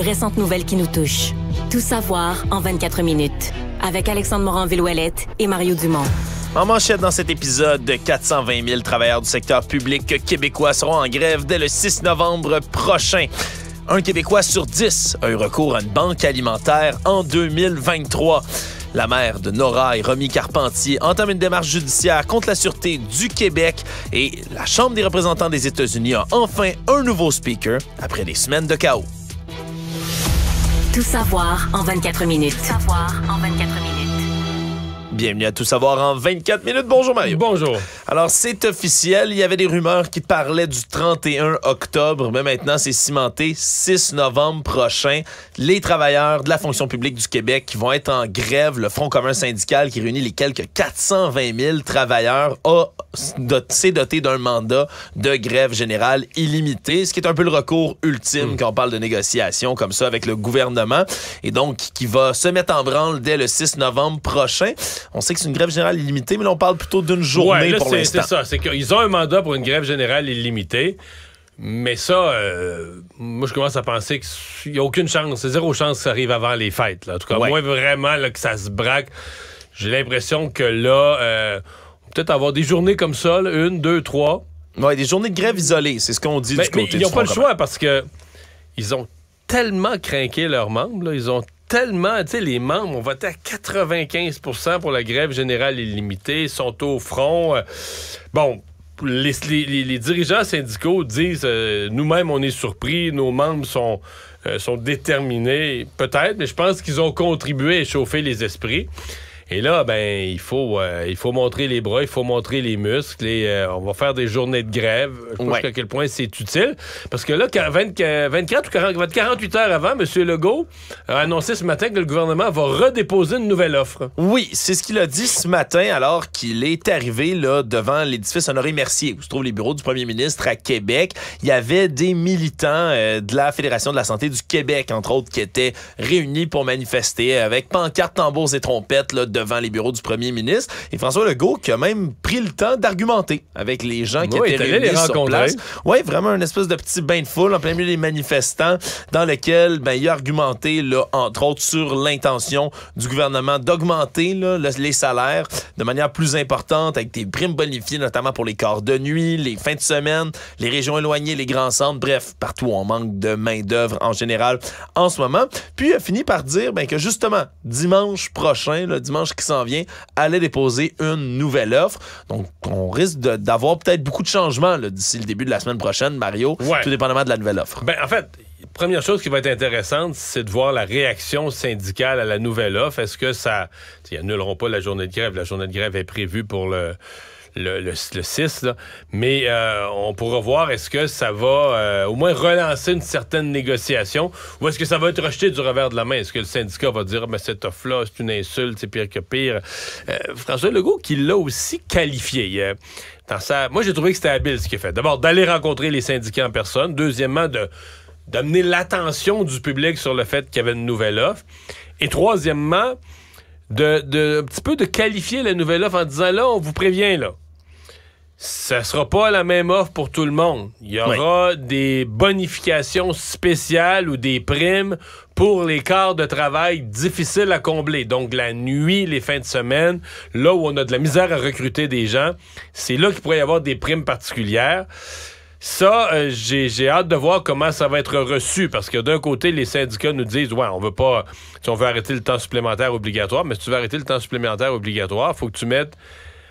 récentes nouvelles qui nous touchent. Tout savoir en 24 minutes. Avec Alexandre Morin-Villouellette et Mario Dumont. En manchette dans cet épisode, 420 000 travailleurs du secteur public québécois seront en grève dès le 6 novembre prochain. Un Québécois sur 10 a eu recours à une banque alimentaire en 2023. La mère de Nora et Romy Carpentier entame une démarche judiciaire contre la Sûreté du Québec et la Chambre des représentants des États-Unis a enfin un nouveau speaker après des semaines de chaos. Tout savoir en 24 minutes. Bienvenue à Tout savoir en 24 minutes. Bonjour Mario. Bonjour. Alors c'est officiel, il y avait des rumeurs qui parlaient du 31 octobre, mais maintenant c'est cimenté 6 novembre prochain. Les travailleurs de la fonction publique du Québec qui vont être en grève, le Front commun syndical qui réunit les quelques 420 000 travailleurs s'est doté d'un mandat de grève générale illimitée, ce qui est un peu le recours ultime hmm. quand on parle de négociations comme ça avec le gouvernement et donc qui va se mettre en branle dès le 6 novembre prochain. On sait que c'est une grève générale illimitée, mais là, on parle plutôt d'une journée pour l'instant. C'est ça. C'est qu'ils ont un mandat pour une grève générale illimitée. Mais ça, euh, moi, je commence à penser qu'il n'y a aucune chance, c'est zéro chance que ça arrive avant les fêtes. En tout cas, moi, vraiment, là, que ça se braque. J'ai l'impression que là, euh, peut-être avoir des journées comme ça, une, deux, trois. Oui, des journées de grève isolées, c'est ce qu'on dit du ben, côté mais Ils n'ont pas le choix parce que ils ont tellement craqué leurs membres, ils ont tellement, tu sais, les membres ont voté à 95 pour la grève générale illimitée, sont au front. Euh, bon, les, dirigeants syndicaux disent, euh, nous-mêmes, on est surpris, nos membres sont, euh, sont déterminés, peut-être, mais je pense qu'ils ont contribué à échauffer les esprits. Et là, ben, il faut, euh, il faut montrer les bras, il faut montrer les muscles et euh, on va faire des journées de grève. Je pense quel point c'est utile. Parce que là, 24 ou 48 heures avant, M. Legault a annoncé ce matin que le gouvernement va redéposer une nouvelle offre. Oui, c'est ce qu'il a dit ce matin alors qu'il est arrivé là, devant l'édifice Honoré-Mercier, où se trouvent les bureaux du premier ministre à Québec. Il y avait des militants euh, de la Fédération de la santé du Québec, entre autres, qui étaient réunis pour manifester avec pancartes, tambours et trompettes là, devant les bureaux du premier ministre. Et François Legault qui a même pris le temps d'argumenter avec les gens qui étaient réunis sur place. Oui, vraiment un espèce de petit bain de foule en plein milieu des manifestants dans lequel ben, il a argumenté, là, entre autres, sur l'intention du gouvernement d'augmenter les salaires de manière plus importante avec des primes bonifiées, notamment pour les corps de nuit, les fins de semaine, les régions éloignées, les grands centres, bref, partout où on manque de main-d'œuvre en général en ce moment. Puis il a fini par dire ben, que justement, dimanche prochain, le dimanche qui s'en vient, allait déposer une nouvelle offre. Donc, on risque d'avoir peut-être beaucoup de changements d'ici le début de la semaine prochaine, Mario, tout dépendamment de la nouvelle offre. Ben, en fait, première chose qui va être intéressante, c'est de voir la réaction syndicale à la nouvelle offre. Est-ce que ça... Ils annuleront pas la journée de grève. La journée de grève est prévue pour le le, le, 6. Là. Mais euh, on pourra voir est-ce que ça va euh, au moins relancer une certaine négociation ou est-ce que ça va être rejeté du revers de la main? Est-ce que le syndicat va dire mais cette offre-là, c'est une insulte, c'est pire que pire? Euh, François Legault qui l'a aussi qualifié. dans sa... Moi, j'ai trouvé que c'était habile ce qu'il a fait. D'abord, d'aller rencontrer les syndicats en personne. Deuxièmement, de d'amener l'attention du public sur le fait qu'il y avait une nouvelle offre. Et troisièmement, de, un petit peu de qualifier la nouvelle offre en disant là, on vous prévient, là ça sera pas la même offre pour tout le monde. Il y aura des bonifications spéciales ou des primes pour les quarts de travail difficiles à combler. Donc la nuit, les fins de semaine, là où on a de la misère à recruter des gens, c'est là qu'il pourrait y avoir des primes particulières. Ça, euh, j'ai hâte de voir comment ça va être reçu, parce que d'un côté, les syndicats nous disent, ouais, on veut pas, si on veut arrêter le temps supplémentaire obligatoire, mais si tu veux arrêter le temps supplémentaire obligatoire, faut que tu mettes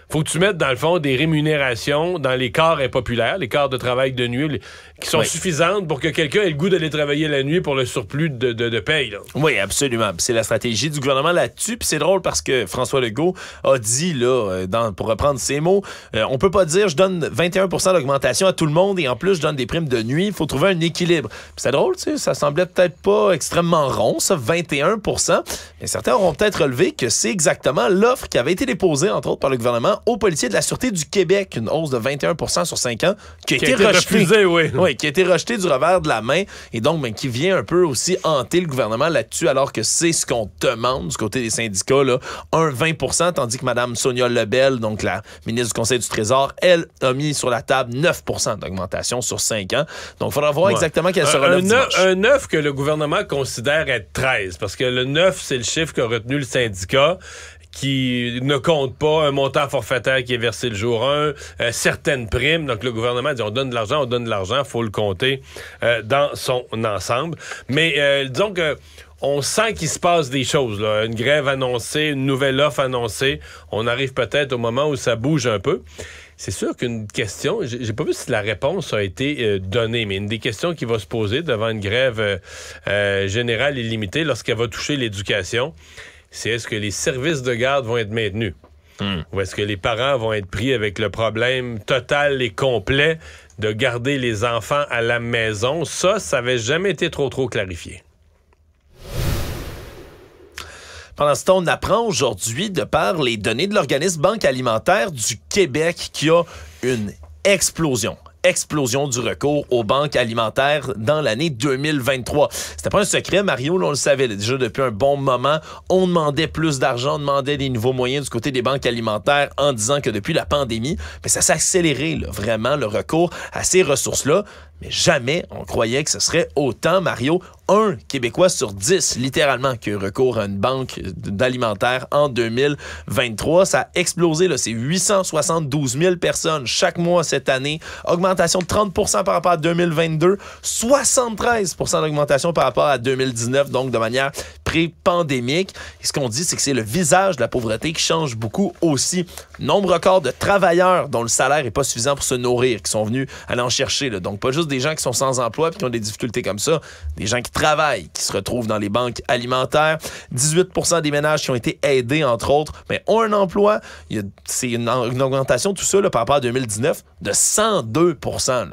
faut que tu mettes, dans le fond, des rémunérations dans les corps impopulaires, les corps de travail de nuit, qui sont suffisantes pour que quelqu'un ait le goût d'aller travailler la nuit pour le surplus de, de, paye. Oui, absolument. C'est la stratégie du gouvernement là-dessus. Puis c'est drôle parce que François Legault a dit, là, euh, pour reprendre ses mots, euh, on peut pas dire je donne 21 d'augmentation à tout le monde et en plus je donne des primes de nuit. Il faut trouver un équilibre. c'est drôle, tu sais, ça semblait peut-être pas extrêmement rond, ça, 21 Mais certains auront peut-être relevé que c'est exactement l'offre qui avait été déposée, entre autres, par le gouvernement aux policiers de la Sûreté du Québec, une hausse de 21 sur 5 ans, qui a, été, a rejetée. oui. oui. qui a été rejetée du revers de la main et donc ben, qui vient un peu aussi hanter le gouvernement là-dessus, alors que c'est ce qu'on demande du côté des syndicats, là, un 20 tandis que Mme Sonia Lebel, donc la ministre du Conseil du Trésor, elle a mis sur la table 9 d'augmentation sur 5 ans. Donc, il faudra voir exactement quelle sera le un 9 que le gouvernement considère être 13, parce que le 9, c'est le chiffre qu'a retenu le syndicat qui ne compte pas un montant forfaitaire qui est versé le jour 1, euh, certaines primes. Donc, le gouvernement dit on donne de l'argent, on donne de l'argent, faut le compter euh, dans son ensemble. Mais euh, disons que on sent qu'il se passe des choses. Là. Une grève annoncée, une nouvelle offre annoncée. On arrive peut-être au moment où ça bouge un peu. C'est sûr qu'une question, j'ai pas vu si la réponse a été donnée, mais une des questions qui va se poser devant une grève générale illimitée lorsqu'elle va toucher l'éducation, c'est est-ce que les services de garde vont être maintenus? Hmm. Ou est-ce que les parents vont être pris avec le problème total et complet de garder les enfants à la maison? Ça, ça n'avait jamais été trop, trop clarifié. Pendant ce temps, on apprend aujourd'hui, de par les données de l'organisme Banque alimentaire du Québec, qu'il y a une explosion explosion du recours aux banques alimentaires dans l'année 2023. C'était pas un secret, Mario, on le savait déjà depuis un bon moment. On demandait plus d'argent, on demandait des nouveaux moyens du côté des banques alimentaires en disant que depuis la pandémie, mais ben, ça s'est accéléré vraiment le recours à ces ressources-là. Mais jamais on croyait que ce serait autant, Mario. Un Québécois sur dix, littéralement, qui recourt à une banque d'alimentaire en 2023. Ça a explosé, là. C'est 872 000 personnes chaque mois cette année. Augmentation de 30 par rapport à 2022. 73 d'augmentation par rapport à 2019, donc de manière pré-pandémique. ce qu'on dit, c'est que c'est le visage de la pauvreté qui change beaucoup aussi. Nombre record de travailleurs dont le salaire n'est pas suffisant pour se nourrir, qui sont venus aller en chercher, Donc, pas juste des gens qui sont sans emploi et qui ont des difficultés comme ça, des gens qui travaillent, qui se retrouvent dans les banques alimentaires. 18 des ménages qui ont été aidés, entre autres, mais ont un emploi. C'est une, augmentation, tout ça, là, par rapport à 2019, de 102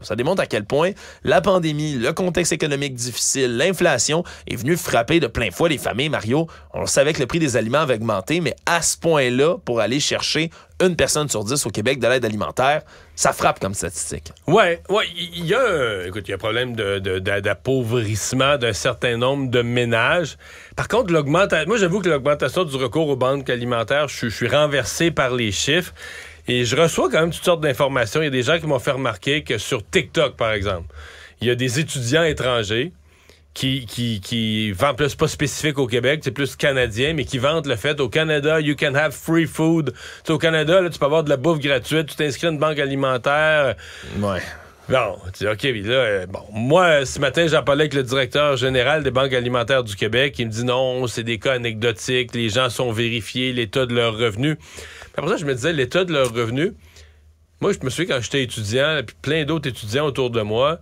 Ça démontre à quel point la pandémie, le contexte économique difficile, l'inflation est venue frapper de plein fouet les familles, Mario. On savait que le prix des aliments avait augmenté, mais à ce point-là, pour aller chercher une personne sur dix au Québec de l'aide alimentaire. Ça frappe comme statistique. Oui, ouais, il y, a, un problème d'appauvrissement d'un certain nombre de ménages. Par contre, l'augmentation, moi j'avoue que l'augmentation du recours aux banques alimentaires, je suis renversé par les chiffres. Et je reçois quand même toutes sortes d'informations. Il y a des gens qui m'ont fait remarquer que sur TikTok, par exemple, il y a des étudiants étrangers qui, qui, qui vend plus pas spécifique au Québec, c'est plus canadien, mais qui vendent le fait au Canada, you can have free food. au Canada, là, tu peux avoir de la bouffe gratuite, tu t'inscris à une banque alimentaire. Ouais. Bon, tu dis, OK, là, euh, bon, moi, ce matin, j'en parlais avec le directeur général des banques alimentaires du Québec. Il me dit non, c'est des cas anecdotiques, les gens sont vérifiés, l'état de leurs revenus. Après ça, je me disais, l'état de leurs revenus, moi, je me souviens quand j'étais étudiant, puis plein d'autres étudiants autour de moi,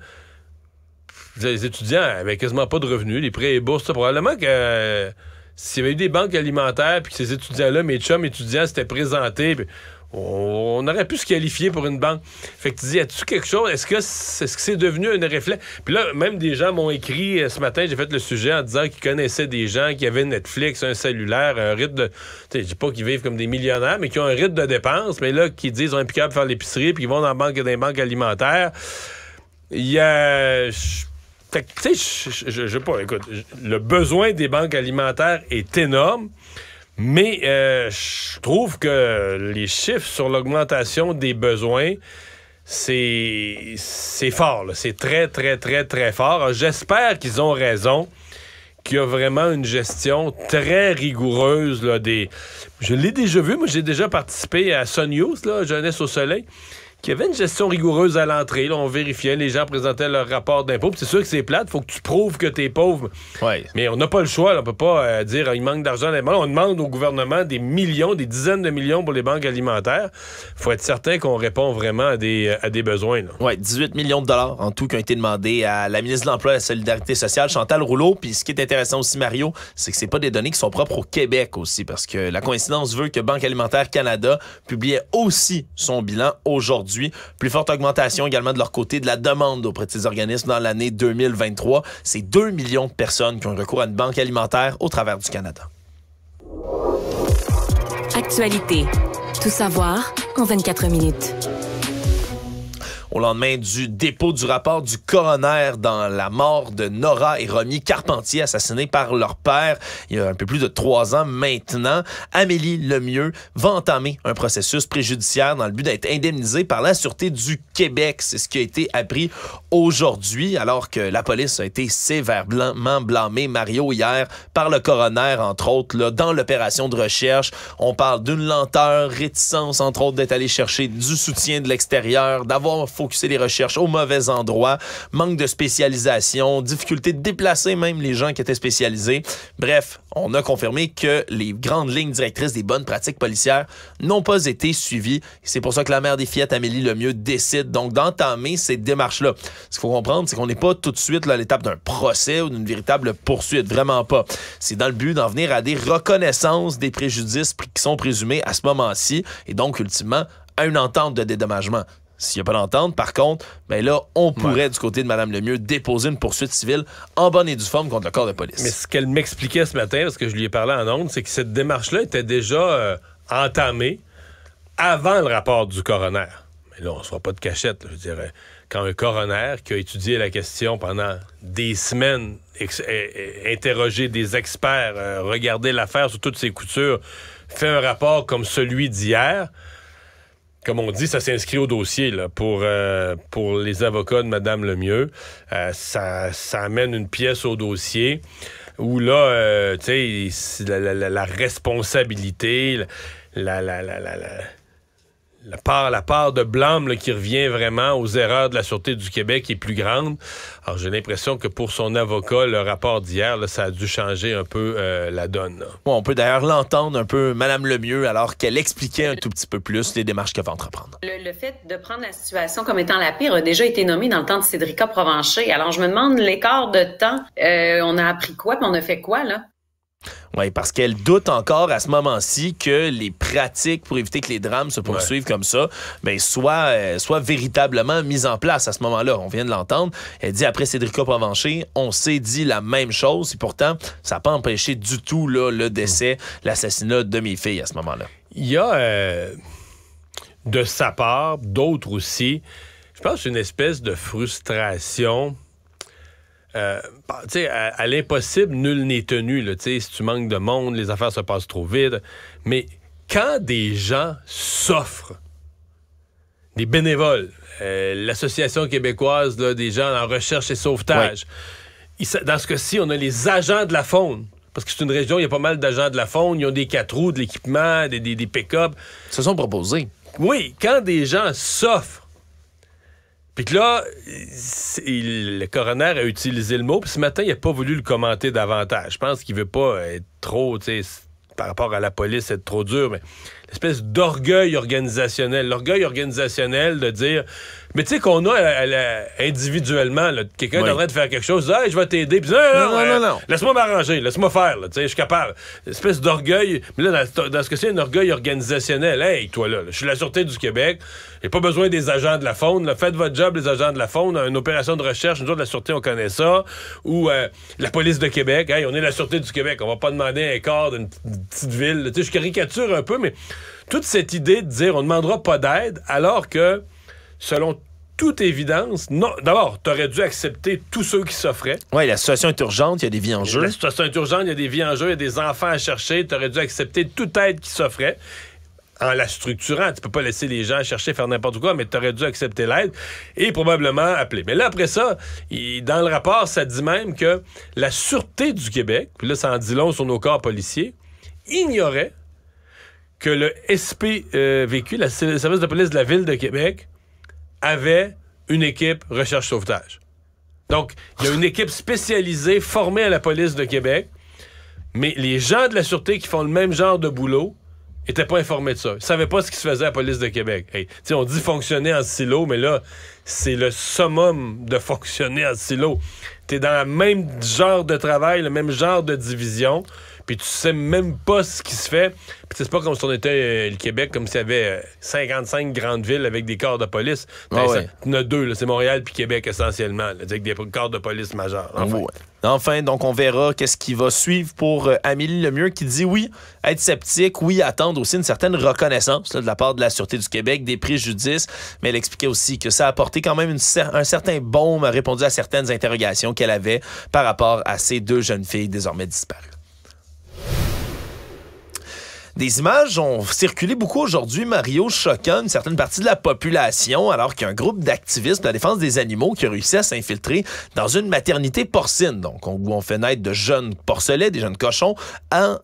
les étudiants avaient quasiment pas de revenus, les prêts et bourses, probablement que euh, s'il y avait eu des banques alimentaires, puis que ces étudiants-là, mes chums étudiants, s'étaient présentés, on aurait pu se qualifier pour une banque. Fait que tu dis, as-tu quelque chose? Est-ce que c'est -ce que devenu un réflexe? Puis là, même des gens m'ont écrit euh, ce matin, j'ai fait le sujet en disant qu'ils connaissaient des gens qui avaient Netflix, un cellulaire, un rythme de. Je dis pas qu'ils vivent comme des millionnaires, mais qui ont un rythme de dépense. mais là, qui disent qu'ils est plus de faire l'épicerie, puis ils vont dans la banque, banques alimentaires. Il y a tu sais, je écoute, le besoin des banques alimentaires est énorme, mais euh, je trouve que les chiffres sur l'augmentation des besoins, c'est, c'est fort, c'est très, très, très, très fort. J'espère qu'ils ont raison qu'il y a vraiment une gestion très rigoureuse là, des... Je l'ai déjà vu, moi j'ai déjà participé à Sun News, là, Jeunesse au Soleil. Il y avait une gestion rigoureuse à l'entrée. Là, on vérifiait, les gens présentaient leur rapport d'impôt. C'est sûr que c'est plate, faut que tu prouves que tu es pauvre. Ouais. Mais on n'a pas le choix. on On peut pas euh, dire ah, il manque d'argent. On demande au gouvernement des millions, des dizaines de millions pour les banques alimentaires. Il faut être certain qu'on répond vraiment à des, euh, à des besoins. Oui, 18 millions de dollars en tout qui ont été demandés à la ministre de l'Emploi et de la Solidarité sociale, Chantal Rouleau. Puis ce qui est intéressant aussi, Mario, c'est que c'est pas des données qui sont propres au Québec aussi, parce que la coïncidence veut que Banque alimentaire Canada publiait aussi son bilan aujourd'hui plus forte augmentation également de leur côté de la demande auprès de ces organismes dans l'année 2023. C'est 2 millions de personnes qui ont recours à une banque alimentaire au travers du Canada. Actualité. Tout savoir en 24 minutes au lendemain du dépôt du rapport du coroner dans la mort de Nora et Romy Carpentier, assassinés par leur père il y a un peu plus de trois ans maintenant. Amélie Lemieux va entamer un processus préjudiciaire dans le but d'être indemnisée par la Sûreté du Québec. C'est ce qui a été appris aujourd'hui, alors que la police a été sévèrement blâmée, Mario, hier, par le coroner, entre autres, dans l'opération de recherche. On parle d'une lenteur, réticence, entre autres, d'être allé chercher du soutien de l'extérieur, d'avoir focuser les recherches au mauvais endroit, manque de spécialisation, difficulté de déplacer même les gens qui étaient spécialisés. Bref, on a confirmé que les grandes lignes directrices des bonnes pratiques policières n'ont pas été suivies. C'est pour ça que la mère des fillettes, Amélie Le Mieux décide donc d'entamer ces démarches-là. Ce qu'il faut comprendre, c'est qu'on n'est pas tout de suite à l'étape d'un procès ou d'une véritable poursuite. Vraiment pas. C'est dans le but d'en venir à des reconnaissances des préjudices qui sont présumés à ce moment-ci et donc ultimement à une entente de dédommagement. S'il n'y a pas d'entente, par contre, mais ben là, on pourrait, du côté de Mme Lemieux, déposer une poursuite civile en bonne et due forme contre le corps de police. Mais ce qu'elle m'expliquait ce matin, parce que je lui ai parlé en ondes, c'est que cette démarche-là était déjà euh, entamée avant le rapport du coroner. Mais là, on ne se voit pas de cachette, Je je dire, euh, Quand un coroner qui a étudié la question pendant des semaines, euh, interrogé des experts, regardé l'affaire sous toutes ses coutures, fait un rapport comme celui d'hier, comme on dit, ça s'inscrit au dossier là, pour, euh, pour les avocats de Madame Lemieux. Euh, ça, ça amène une pièce au dossier où là, euh, tu sais, la, la, responsabilité, la, la la part, la part de blâme qui revient vraiment aux erreurs de la Sûreté du Québec est plus grande. Alors, j'ai l'impression que pour son avocat, le rapport d'hier, ça a dû changer un peu euh, la donne. on peut d'ailleurs l'entendre un peu, Madame Lemieux, alors qu'elle expliquait un tout petit peu plus les démarches qu'elle va entreprendre. Le, fait de prendre la situation comme étant la pire a déjà été nommé dans le temps de Cédrica Provencher. Alors, je me demande l'écart de temps. Euh, on a appris quoi, puis on a fait quoi, là? Oui, parce qu'elle doute encore à ce moment-ci que les pratiques pour éviter que les drames se poursuivent comme ça ben, euh, soient, véritablement mises en place à ce moment-là. On vient de l'entendre. Elle dit après Cédric Provencher, on s'est dit la même chose et pourtant, ça n'a pas empêché du tout le décès, mm. l'assassinat de mes filles à ce moment-là. Il y a euh, de sa part, d'autres aussi, je pense, une espèce de frustration euh, bah, à, l'impossible, nul n'est tenu. si tu manques de monde, les affaires se passent trop vite. Mais quand des gens s'offrent, des bénévoles, euh, l'Association québécoise des gens en recherche et sauvetage, dans ce cas-ci, on a les agents de la faune. Parce que c'est une région, il y a pas mal d'agents de la faune, ils ont des quatre roues, de l'équipement, des, des, pick-up. se sont proposés. Oui, quand des gens s'offrent puis que là, le coroner a utilisé le mot, puis ce matin, il n'a pas voulu le commenter davantage. Je pense qu'il veut pas être trop, tu sais, par rapport à la police, être trop dur, mais l'espèce d'orgueil organisationnel. L'orgueil organisationnel de dire mais tu sais qu'on a euh, euh, individuellement, quelqu'un est en train de faire quelque chose, hey, je vais t'aider, puis non, non, non, non, non, euh, laisse-moi m'arranger, laisse-moi faire, je suis capable. Une espèce d'orgueil, mais là, dans, ce que c'est, un orgueil organisationnel. Hey, toi là, je suis la Sûreté du Québec, j'ai pas besoin des agents de la faune, là. faites votre job, les agents de la faune, une opération de recherche, nous autres, la Sûreté, on connaît ça, ou la police de Québec, hey, on est la Sûreté du Québec, on va pas demander un corps d'une petite ville, tu je caricature un peu, mais toute cette idée de dire on ne demandera pas d'aide, alors que selon toute évidence, non. D'abord, tu aurais dû accepter tous ceux qui s'offraient. Oui, la situation est urgente, il y a des vies en jeu. La situation est urgente, il y a des vies en jeu, il y a des enfants à chercher. Tu aurais dû accepter toute aide qui s'offrait en la structurant. Tu peux pas laisser les gens chercher faire n'importe quoi, mais tu aurais dû accepter l'aide et probablement appeler. Mais là, après ça, dans le rapport, ça dit même que la Sûreté du Québec, puis là, ça en dit long sur nos corps policiers, ignorait que le SPVQ, euh, le service de police de la Ville de Québec, avait une équipe recherche-sauvetage. Donc, il y a une équipe spécialisée formée à la police de Québec, mais les gens de la Sûreté qui font le même genre de boulot n'étaient pas informés de ça. Ils ne savaient pas ce qui se faisait à la police de Québec. on dit fonctionner en silo, mais là, c'est le summum de fonctionner en silo. Tu es dans le même genre de travail, le même genre de division puis tu sais même pas ce qui se fait. Puis c'est pas comme si on était euh, le Québec, comme s'il y avait 55 euh, grandes villes avec des corps de police. Ah ouais. en deux, c'est Montréal puis Québec essentiellement, avec des corps de police majeurs. Enfin. donc on verra qu'est-ce qui va suivre pour euh, Amélie Lemieux qui dit oui, être sceptique, oui, attendre aussi une certaine reconnaissance de la part de la Sûreté du Québec, des préjudices, mais elle expliquait aussi que ça a apporté quand même un certain baume, a répondu à certaines interrogations qu'elle avait par rapport à ces deux jeunes filles désormais disparues. Des images ont circulé beaucoup aujourd'hui, Mario, choquant une certaine partie de la population, alors qu'un groupe d'activistes de la défense des animaux qui a réussi à s'infiltrer dans une maternité porcine, donc on, on fait naître de jeunes porcelets, des jeunes cochons,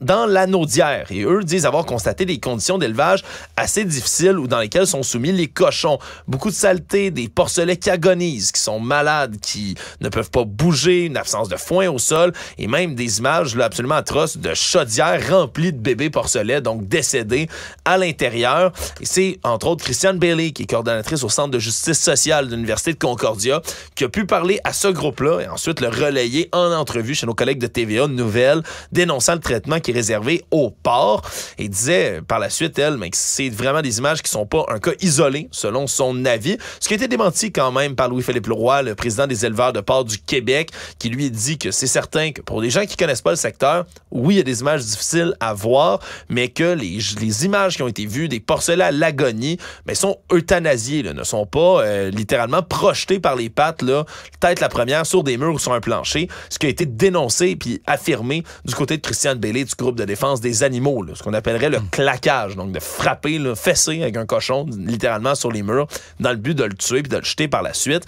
dans l'anneau d'hier. Et eux disent avoir constaté des conditions d'élevage assez difficiles ou dans lesquelles sont soumis les cochons. Beaucoup de saleté, des porcelets qui agonisent, qui sont malades, qui ne peuvent pas bouger, une absence de foin au sol, et même des images absolument atroces de chaudières remplies de bébés porcelets donc décédé à l'intérieur. Et c'est entre autres Christiane Bailey, qui est coordonnatrice au Centre de justice sociale de l'Université de Concordia, qui a pu parler à ce groupe-là et ensuite le relayer en entrevue chez nos collègues de TVA Nouvelle, dénonçant le traitement qui est réservé aux porcs. Et disait par la suite, elle, mais que c'est vraiment des images qui sont pas un cas isolé, selon son avis. Ce qui a été démenti quand même par Louis-Philippe Leroy, le président des éleveurs de porcs du Québec, qui lui dit que c'est certain que pour des gens qui connaissent pas le secteur, oui, il y a des images difficiles à voir, mais que les, les images qui ont été vues des porcelets à l'agonie mais sont euthanasiées, ne sont pas euh, littéralement projetées par les pattes, là, tête la première, sur des murs ou sur un plancher, ce qui a été dénoncé puis affirmé du côté de Christiane Bellé du groupe de défense des animaux, ce qu'on appellerait le mm. claquage, donc de frapper, le fesser avec un cochon littéralement sur les murs dans le but de le tuer puis de le jeter par la suite.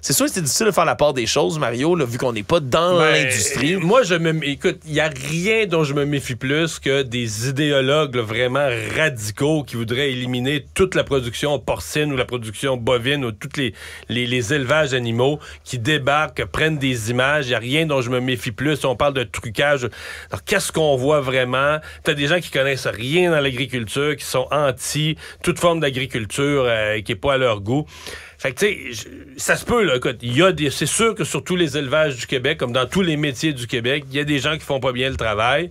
C'est sûr que c'est difficile de faire la part des choses, Mario, vu qu'on n'est pas dans ben, l'industrie. Moi, je me... Écoute, il n'y a rien dont je me méfie plus que des idéologies vraiment radicaux qui voudraient éliminer toute la production porcine ou la production bovine ou tous les, les, élevages animaux qui débarquent, prennent des images. Il n'y a rien dont je me méfie plus. On parle de trucage. qu'est-ce qu'on voit vraiment? Tu as des gens qui connaissent rien dans l'agriculture, qui sont anti toute forme d'agriculture euh, qui n'est pas à leur goût. ça se peut, là. Écoute, y a c'est sûr que sur tous les élevages du Québec, comme dans tous les métiers du Québec, il y a des gens qui font pas bien le travail.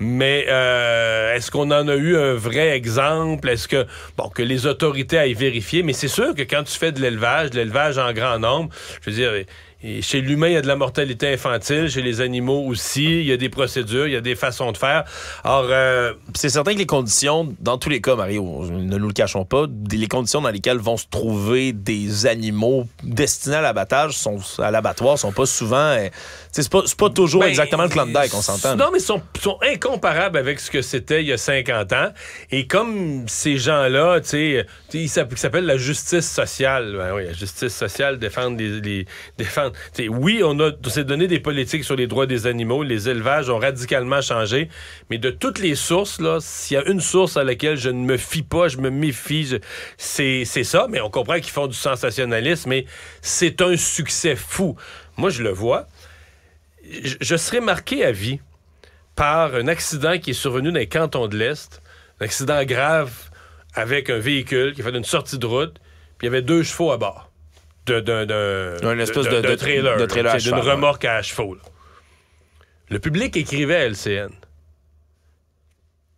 Mais euh, est-ce qu'on en a eu un vrai exemple? Est-ce que, bon, que les autorités aillent vérifier? Mais c'est sûr que quand tu fais de l'élevage, de l'élevage en grand nombre, je veux dire, chez l'humain, il y a de la mortalité infantile, chez les animaux aussi, il y a des procédures, il y a des façons de faire. Or, euh, c'est certain que les conditions, dans tous les cas, Mario, ne nous le cachons pas, les conditions dans lesquelles vont se trouver des animaux destinés à l'abattage sont à l'abattoir sont pas souvent, euh, c'est pas, toujours ben, exactement le de qu'on s'entend. Non, mais sont sont incomparables avec ce que c'était il y a 50 ans. Et comme ces gens-là, tu ils s'appellent la justice sociale. Ben oui, la justice sociale défendre les, les oui, on, a s'est donné des politiques sur les droits des animaux, les élevages ont radicalement changé, mais de toutes les sources, s'il y a une source à laquelle je ne me fie pas, je me méfie, c'est ça, mais on comprend qu'ils font du sensationnalisme, mais c'est un succès fou. Moi, je le vois. Je, serais serai marqué à vie par un accident qui est survenu dans les cantons de l'Est, un accident grave avec un véhicule qui fait une sortie de route, puis il y avait deux chevaux à bord d'un de, trailer. c'est d'une remorque à chevaux. Le public écrivait à LCN.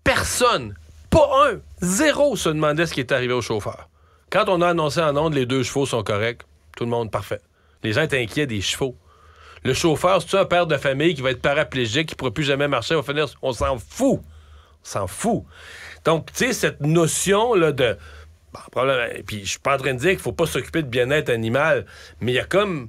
Personne, pas un, zéro se demandait ce qui était arrivé au chauffeur. Quand on a annoncé en ondes les deux chevaux sont corrects, tout le monde parfait. Les gens étaient inquiets des chevaux. Le chauffeur, c'est un père de famille qui va être paraplégique, qui ne pourra plus jamais marcher, on, on s'en fout. On s'en fout. Donc, tu sais, cette notion là, de je problème, puis je suis pas en train de dire qu'il faut pas s'occuper de bien-être animal, mais il y a comme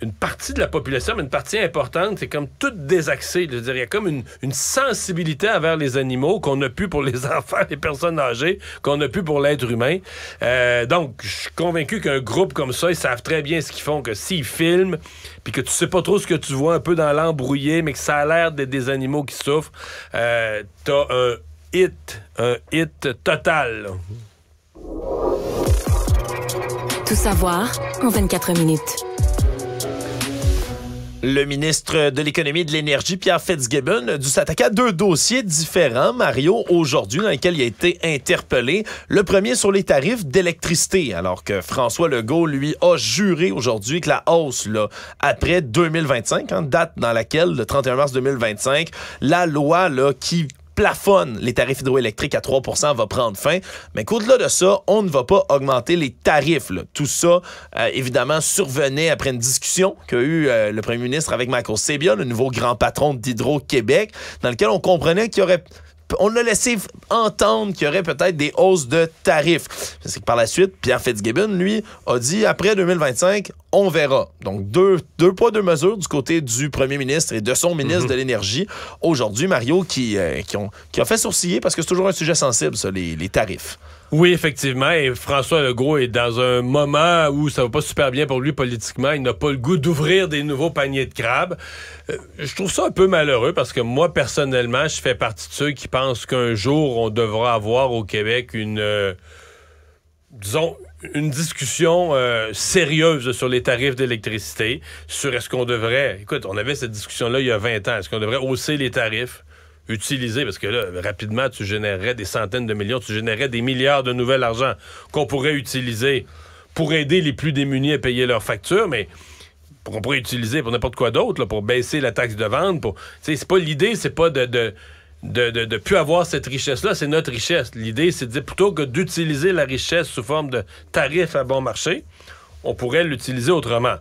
une partie de la population, mais une partie importante, c'est comme tout désaxée. dire, il y a comme une, sensibilité envers les animaux qu'on n'a plus pour les enfants, les personnes âgées, qu'on n'a plus pour l'être humain. Euh, donc, je suis convaincu qu'un groupe comme ça, ils savent très bien ce qu'ils font, que s'ils filment, puis que tu sais pas trop ce que tu vois un peu dans l'embrouillé, mais que ça a l'air d'être des animaux qui souffrent, euh, t'as un hit, un hit total. Tout savoir en 24 minutes. Le ministre de l'Économie et de l'Énergie, Pierre Fitzgibbon, a dû s'attaquer à deux dossiers différents, Mario, aujourd'hui, dans lesquels il a été interpellé. Le premier sur les tarifs d'électricité, alors que François Legault, lui, a juré aujourd'hui que la hausse, là, après 2025, en hein, date dans laquelle, le 31 mars 2025, la loi là, qui plafonne les tarifs hydroélectriques à 3 va prendre fin. Mais qu'au-delà de ça, on ne va pas augmenter les tarifs. Tout ça, euh, évidemment, survenait après une discussion qu'a eu euh, le premier ministre avec Michael Sebia, le nouveau grand patron d'Hydro-Québec, dans lequel on comprenait qu'il y aurait on a laissé entendre qu'il y aurait peut-être des hausses de tarifs. par la suite, Pierre Fitzgibbon, lui, a dit après 2025, on verra. Donc, deux, poids, deux mesures du côté du premier ministre et de son ministre mhm. de l'Énergie. Aujourd'hui, Mario, qui, euh, qui, a fait sourciller, parce que c'est toujours un sujet sensible, ça, les, les tarifs. Oui, effectivement. Et François Legault est dans un moment où ça va pas super bien pour lui politiquement. Il n'a pas le goût d'ouvrir des nouveaux paniers de crabes. Euh, je trouve ça un peu malheureux parce que moi, personnellement, je fais partie de ceux qui pensent qu'un jour, on devra avoir au Québec une... Euh, disons une discussion euh, sérieuse sur les tarifs d'électricité, sur est-ce qu'on devrait, écoute, on avait cette discussion-là il y a 20 ans, est-ce qu'on devrait hausser les tarifs, utiliser, parce que là, rapidement, tu générerais des centaines de millions, tu générerais des milliards de nouvel argent qu'on pourrait utiliser pour aider les plus démunis à payer leurs factures, mais qu'on pourrait utiliser pour n'importe quoi d'autre, pour baisser la taxe de vente, pour... C'est pas l'idée, c'est pas de de, plus avoir cette richesse-là, c'est notre richesse. L'idée, c'est de dire plutôt que d'utiliser la richesse sous forme de tarifs à bon marché, on pourrait l'utiliser autrement.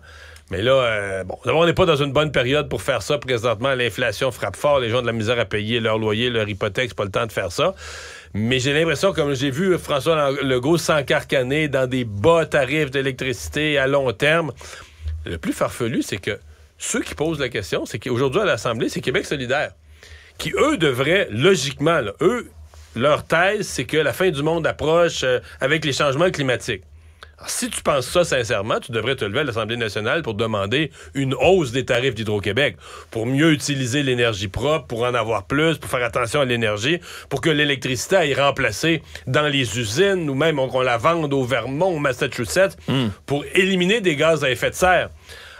Mais là, euh, bon, on n'est pas dans une bonne période pour faire ça présentement. L'inflation frappe fort, les gens ont de la misère à payer leur loyer, leur hypothèque, pas le temps de faire ça. Mais j'ai l'impression, comme j'ai vu François Legault s'encarcaner dans des bas tarifs d'électricité à long terme, le plus farfelu, c'est que ceux qui posent la question, c'est qu'aujourd'hui à l'Assemblée, c'est Québec solidaire qui, eux, devraient, logiquement, eux, leur thèse, c'est que la fin du monde approche euh, avec les changements climatiques. si tu penses ça sincèrement, tu devrais te lever à l'Assemblée nationale pour demander une hausse des tarifs d'Hydro-Québec, pour mieux utiliser l'énergie propre, pour en avoir plus, pour faire attention à l'énergie, pour que l'électricité aille remplacer dans les usines ou même qu'on la vende au Vermont, au Massachusetts, hmm. pour éliminer des gaz à effet de serre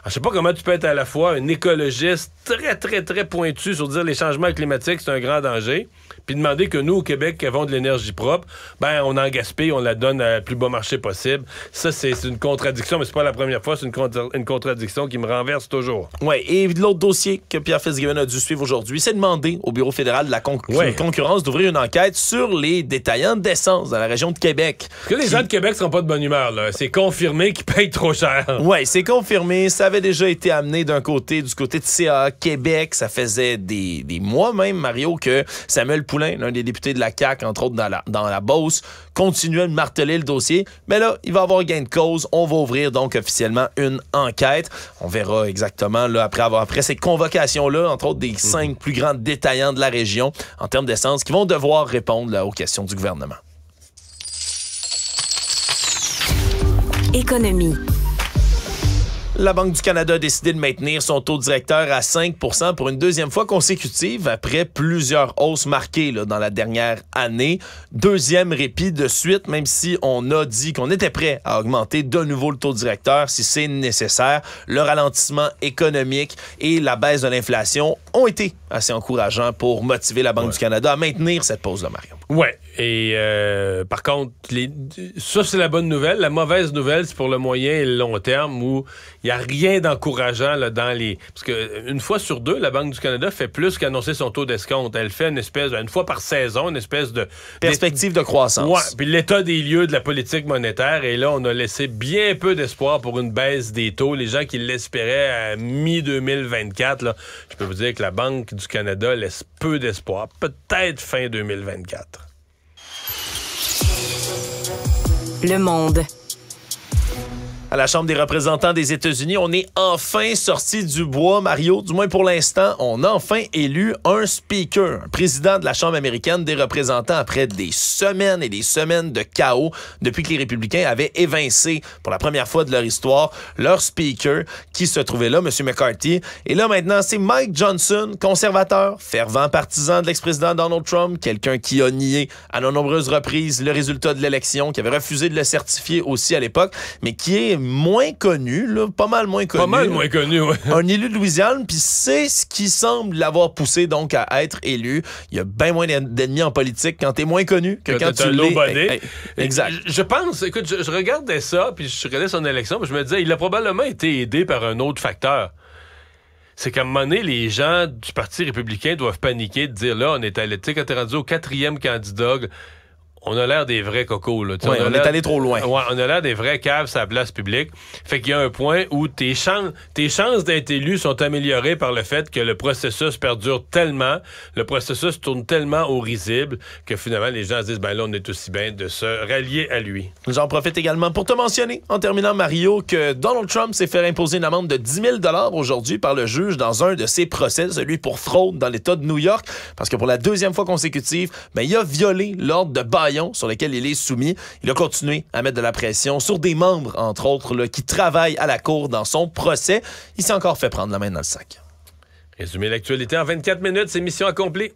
je sais pas comment tu peux être à la fois un écologiste très, très, très pointu sur dire les changements climatiques, c'est un grand danger, puis demander que nous, au Québec, qui avons de l'énergie propre, ben, on en gaspille, on la donne à plus bas marché possible. Ça, c'est une contradiction, mais c'est pas la première fois, c'est une, contradiction qui me renverse toujours. Oui, et l'autre dossier que Pierre Fitzgibbon a dû suivre aujourd'hui, c'est demander au Bureau fédéral de la concurrence d'ouvrir une enquête sur les détaillants d'essence dans la région de Québec. que les gens de Québec seront pas de bonne humeur, là. C'est confirmé qu'ils payent trop cher. Oui, c'est confirmé. Ça avait déjà été amené d'un côté, du côté de CA Québec. Ça faisait des, mois même, Mario, que Samuel Poulin l'un des députés de la CAC, entre autres dans la, dans la Beauce, continuait de marteler le dossier. Mais là, il va avoir gain de cause. On va ouvrir donc officiellement une enquête. On verra exactement, là, après, avoir, après ces convocations-là, entre autres des mhm. cinq plus grands détaillants de la région en termes d'essence, qui vont devoir répondre là, aux questions du gouvernement. Économie. La Banque du Canada a décidé de maintenir son taux directeur à 5 pour une deuxième fois consécutive après plusieurs hausses marquées dans la dernière année. Deuxième répit de suite, même si on a dit qu'on était prêt à augmenter de nouveau le taux directeur si c'est nécessaire. Le ralentissement économique et la baisse de l'inflation ont été assez encourageants pour motiver la Banque du Canada à maintenir cette pause de Mario. Oui. Et euh, par contre, ça, c'est la bonne nouvelle. La mauvaise nouvelle, c'est pour le moyen et le long terme où il n'y a rien d'encourageant là, dans les. Parce qu'une euh, fois sur deux, la Banque du Canada fait plus qu'annoncer son taux d'escompte. Elle fait une espèce, une fois par saison, une espèce de. Perspective de croissance. Oui, puis l'état des lieux de la politique monétaire. Et là, on a laissé bien peu d'espoir pour une baisse des taux. Les gens qui l'espéraient à mi-2024, là, je peux vous dire que la Banque du Canada laisse peu d'espoir. Peut-être fin 2024. Le Monde à la Chambre des représentants des États-Unis. On est enfin sorti du bois, Mario. Du moins pour l'instant, on a enfin élu un speaker, un président de la Chambre américaine des représentants après des semaines et des semaines de chaos depuis que les républicains avaient évincé pour la première fois de leur histoire leur speaker qui se trouvait là, M. McCarthy. Et là maintenant, c'est Mike Johnson, conservateur, fervent partisan de l'ex-président Donald Trump, quelqu'un qui a nié à de nombreuses reprises le résultat de l'élection, qui avait refusé de le certifier aussi à l'époque, mais qui est moins connu, pas mal moins connu. Pas mal moins connu, oui. Un élu de Louisiane, puis c'est ce qui semble l'avoir poussé donc à être élu. Il y a bien moins d'ennemis en politique quand t'es moins connu que, quand tu l'es. Exact. Je pense, écoute, je, regardais ça, puis je regardais son élection, puis je me disais, il a probablement été aidé par un autre facteur c'est qu'à un moment donné, les gens du Parti républicain doivent paniquer de dire là, on est à Tu sais, quand t'es rendu au quatrième candidat, on a l'air des vrais cocos. Là. on, est allé trop loin. on a l'air des vrais caves sur la place publique. Fait qu'il y a un point où tes, chances, tes chances d'être élu sont améliorées par le fait que le processus perdure tellement, le processus tourne tellement au risible que finalement les gens se disent, ben là, on est aussi bien de se rallier à lui. J'en profite également pour te mentionner, en terminant, Mario, que Donald Trump s'est fait imposer une amende de 10 000 aujourd'hui par le juge dans un de ses procès, celui pour fraude dans l'État de New York, parce que pour la deuxième fois consécutive, ben, il a violé l'ordre de base sur lesquels il est soumis. Il a continué à mettre de la pression sur des membres, entre autres, qui travaillent à la cour dans son procès. Il s'est encore fait prendre la main dans le sac. Résumé l'actualité en 24 minutes, c'est mission accomplie.